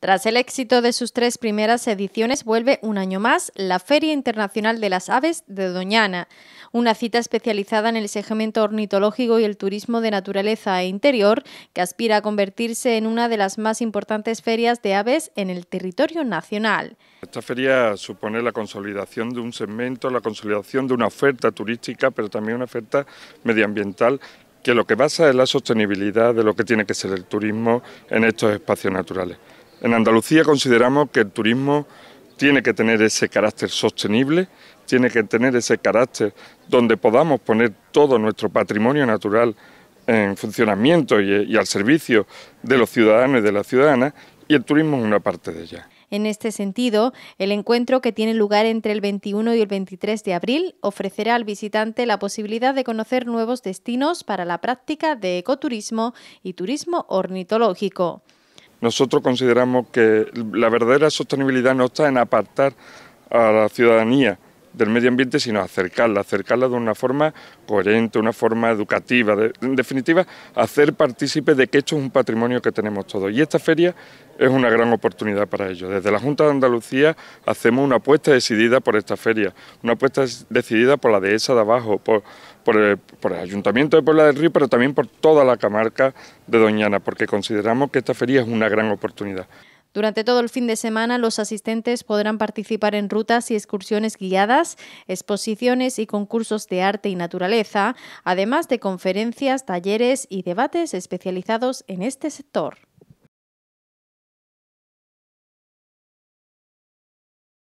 Tras el éxito de sus tres primeras ediciones, vuelve un año más la Feria Internacional de las Aves de Doñana, una cita especializada en el segmento ornitológico y el turismo de naturaleza e interior, que aspira a convertirse en una de las más importantes ferias de aves en el territorio nacional. Esta feria supone la consolidación de un segmento, la consolidación de una oferta turística, pero también una oferta medioambiental que lo que basa es la sostenibilidad de lo que tiene que ser el turismo en estos espacios naturales. En Andalucía consideramos que el turismo tiene que tener ese carácter sostenible, tiene que tener ese carácter donde podamos poner todo nuestro patrimonio natural en funcionamiento y, al servicio de los ciudadanos y de las ciudadanas, y el turismo es una parte de ella. En este sentido, el encuentro que tiene lugar entre el 21 y el 23 de abril ofrecerá al visitante la posibilidad de conocer nuevos destinos para la práctica de ecoturismo y turismo ornitológico. Nosotros consideramos que la verdadera sostenibilidad no está en apartar a la ciudadanía del medio ambiente, sino acercarla, acercarla de una forma coherente, una forma educativa, en definitiva, hacer partícipe de que esto es un patrimonio que tenemos todos. Y esta feria es una gran oportunidad para ello. Desde la Junta de Andalucía hacemos una apuesta decidida por esta feria, una apuesta decidida por la dehesa de abajo, por, el, por el Ayuntamiento de Puebla del Río, pero también por toda la comarca de Doñana, porque consideramos que esta feria es una gran oportunidad. Durante todo el fin de semana, los asistentes podrán participar en rutas y excursiones guiadas, exposiciones y concursos de arte y naturaleza, además de conferencias, talleres y debates especializados en este sector.